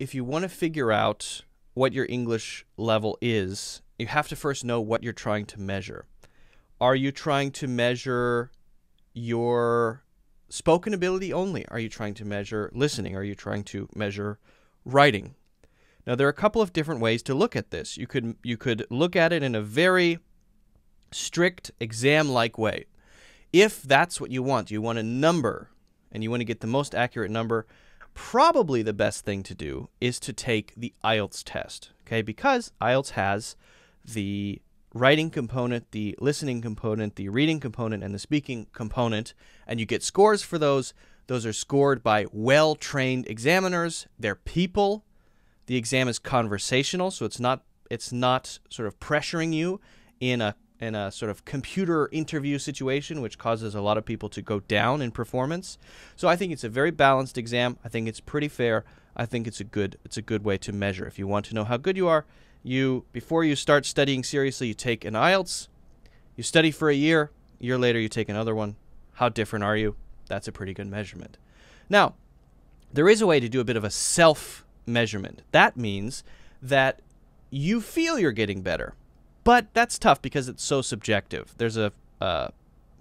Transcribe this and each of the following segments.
if you want to figure out what your English level is, you have to first know what you're trying to measure. Are you trying to measure your spoken ability only? Are you trying to measure listening? Are you trying to measure writing? Now there are a couple of different ways to look at this. You could you could look at it in a very strict exam-like way. If that's what you want, you want a number and you want to get the most accurate number, probably the best thing to do is to take the IELTS test, okay? Because IELTS has the writing component, the listening component, the reading component, and the speaking component, and you get scores for those. Those are scored by well trained examiners, they're people. The exam is conversational, so it's not it's not sort of pressuring you in a in a sort of computer interview situation, which causes a lot of people to go down in performance. So I think it's a very balanced exam. I think it's pretty fair. I think it's a good it's a good way to measure. If you want to know how good you are, you before you start studying seriously, you take an IELTS, you study for a year, a year later you take another one. How different are you? That's a pretty good measurement. Now, there is a way to do a bit of a self measurement. That means that you feel you're getting better but that's tough because it's so subjective. There's a uh,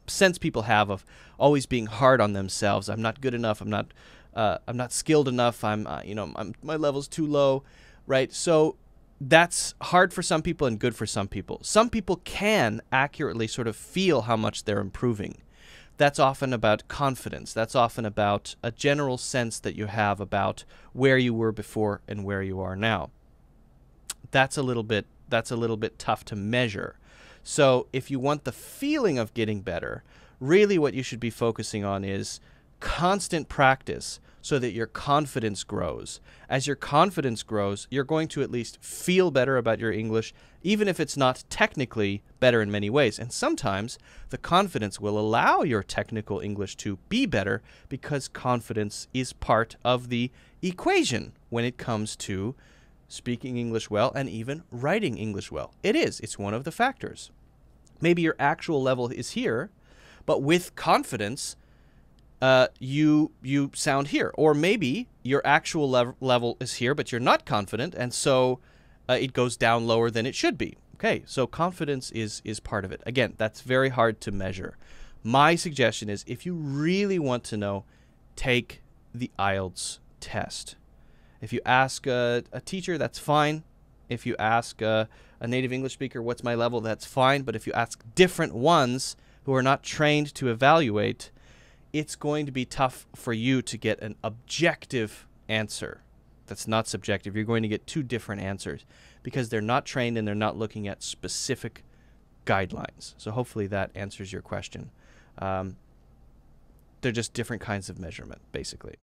sense people have of always being hard on themselves. I'm not good enough. I'm not. Uh, I'm not skilled enough. I'm. Uh, you know. I'm. My level's too low. Right. So that's hard for some people and good for some people. Some people can accurately sort of feel how much they're improving. That's often about confidence. That's often about a general sense that you have about where you were before and where you are now. That's a little bit that's a little bit tough to measure. So if you want the feeling of getting better, really what you should be focusing on is constant practice so that your confidence grows. As your confidence grows, you're going to at least feel better about your English, even if it's not technically better in many ways. And sometimes the confidence will allow your technical English to be better because confidence is part of the equation when it comes to speaking English well, and even writing English well. It is, it's one of the factors. Maybe your actual level is here, but with confidence, uh, you you sound here, or maybe your actual lev- level is here, but you're not confident, and so uh, it goes down lower than it should be. Okay, so confidence is is part of it. Again, that's very hard to measure. My suggestion is, if you really want to know, take the IELTS test. If you ask a, a teacher, that's fine. If you ask a, a native English speaker, what's my level, that's fine. But if you ask different ones who are not trained to evaluate, it's going to be tough for you to get an objective answer. That's not subjective. You're going to get two different answers because they're not trained and they're not looking at specific guidelines. So hopefully that answers your question. Um, they're just different kinds of measurement, basically.